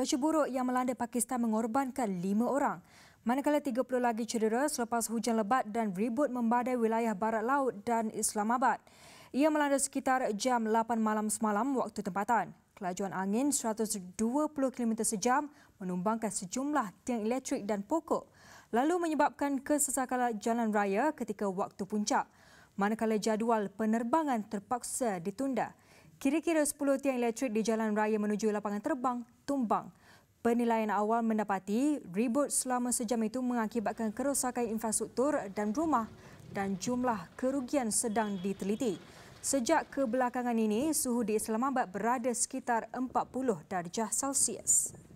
Cuaca buruk yang melanda Pakistan mengorbankan lima orang. Manakala 30 lagi cedera selepas hujan lebat dan ribut membadai wilayah Barat Laut dan Islamabad. Ia melanda sekitar jam 8 malam semalam waktu tempatan. Kelajuan angin 120 km sejam menumbangkan sejumlah tiang elektrik dan pokok lalu menyebabkan kesesakan jalan raya ketika waktu puncak. Manakala jadual penerbangan terpaksa ditunda. Kira-kira 10 tiang elektrik di jalan raya menuju lapangan terbang tumbang. Penilaian awal mendapati ribut selama sejam itu mengakibatkan kerosakan infrastruktur dan rumah dan jumlah kerugian sedang diteliti. Sejak kebelakangan ini, suhu di Islamabad berada sekitar 40 darjah Celsius.